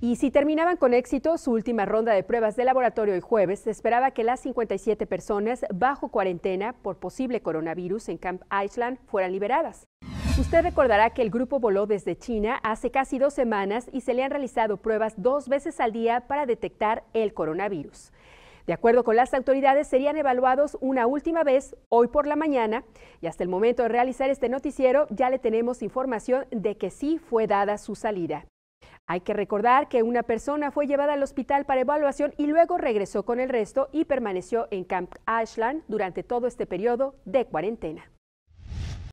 Y si terminaban con éxito su última ronda de pruebas de laboratorio el jueves, se esperaba que las 57 personas bajo cuarentena por posible coronavirus en Camp Island fueran liberadas. Usted recordará que el grupo voló desde China hace casi dos semanas y se le han realizado pruebas dos veces al día para detectar el coronavirus. De acuerdo con las autoridades, serían evaluados una última vez hoy por la mañana y hasta el momento de realizar este noticiero ya le tenemos información de que sí fue dada su salida. Hay que recordar que una persona fue llevada al hospital para evaluación y luego regresó con el resto y permaneció en Camp Ashland durante todo este periodo de cuarentena.